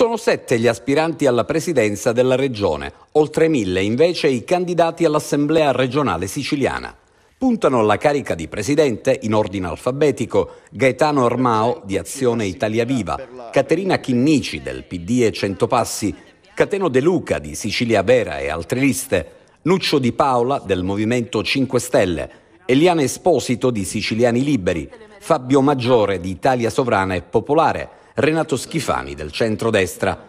Sono sette gli aspiranti alla presidenza della regione, oltre mille invece i candidati all'Assemblea regionale siciliana. Puntano alla carica di presidente, in ordine alfabetico, Gaetano Armao di Azione Italia Viva, Caterina Chinnici del PD e Centopassi, Cateno De Luca di Sicilia Vera e altre liste, Nuccio Di Paola del Movimento 5 Stelle, Eliana Esposito di Siciliani Liberi, Fabio Maggiore di Italia Sovrana e Popolare, Renato Schifani del centrodestra.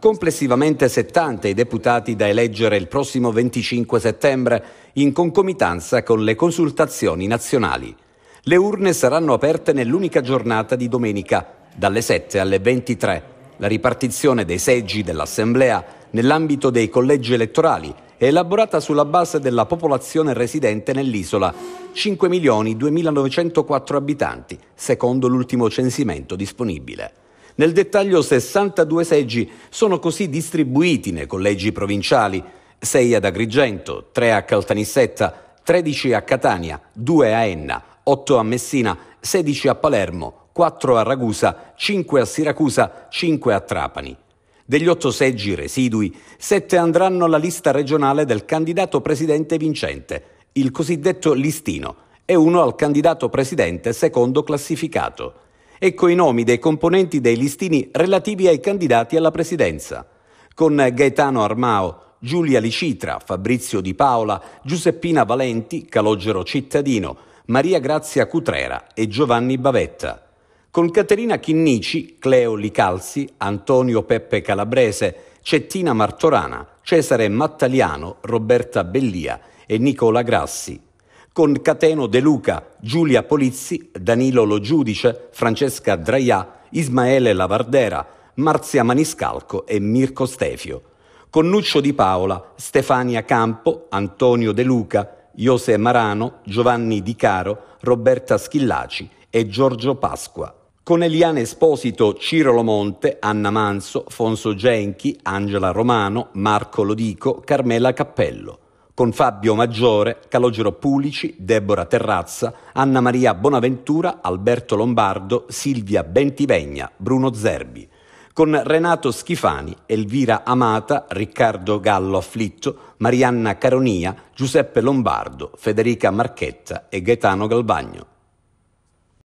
Complessivamente 70 i deputati da eleggere il prossimo 25 settembre in concomitanza con le consultazioni nazionali. Le urne saranno aperte nell'unica giornata di domenica, dalle 7 alle 23. La ripartizione dei seggi dell'Assemblea nell'ambito dei collegi elettorali è elaborata sulla base della popolazione residente nell'isola, 5.2.904 abitanti, secondo l'ultimo censimento disponibile. Nel dettaglio 62 seggi sono così distribuiti nei collegi provinciali, 6 ad Agrigento, 3 a Caltanissetta, 13 a Catania, 2 a Enna, 8 a Messina, 16 a Palermo, 4 a Ragusa, 5 a Siracusa, 5 a Trapani. Degli otto seggi residui, sette andranno alla lista regionale del candidato presidente vincente, il cosiddetto listino, e uno al candidato presidente secondo classificato. Ecco i nomi dei componenti dei listini relativi ai candidati alla presidenza. Con Gaetano Armao, Giulia Licitra, Fabrizio Di Paola, Giuseppina Valenti, Calogero Cittadino, Maria Grazia Cutrera e Giovanni Bavetta. Con Caterina Chinnici, Cleo Licalzi, Antonio Peppe Calabrese, Cettina Martorana, Cesare Mattaliano, Roberta Bellia e Nicola Grassi con Cateno De Luca, Giulia Polizzi, Danilo Lo Giudice, Francesca Draià, Ismaele Lavardera, Marzia Maniscalco e Mirko Stefio, con Nuccio Di Paola, Stefania Campo, Antonio De Luca, José Marano, Giovanni Di Caro, Roberta Schillaci e Giorgio Pasqua. Con Eliane Esposito, Ciro Lomonte, Anna Manso, Fonso Genchi, Angela Romano, Marco Lodico, Carmela Cappello con Fabio Maggiore, Calogero Pulici, Deborah Terrazza, Anna Maria Bonaventura, Alberto Lombardo, Silvia Bentivegna, Bruno Zerbi, con Renato Schifani, Elvira Amata, Riccardo Gallo Afflitto, Marianna Caronia, Giuseppe Lombardo, Federica Marchetta e Gaetano Galbagno.